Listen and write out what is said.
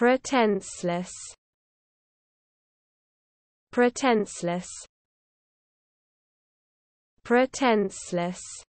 Pretenseless Pretenseless Pretenseless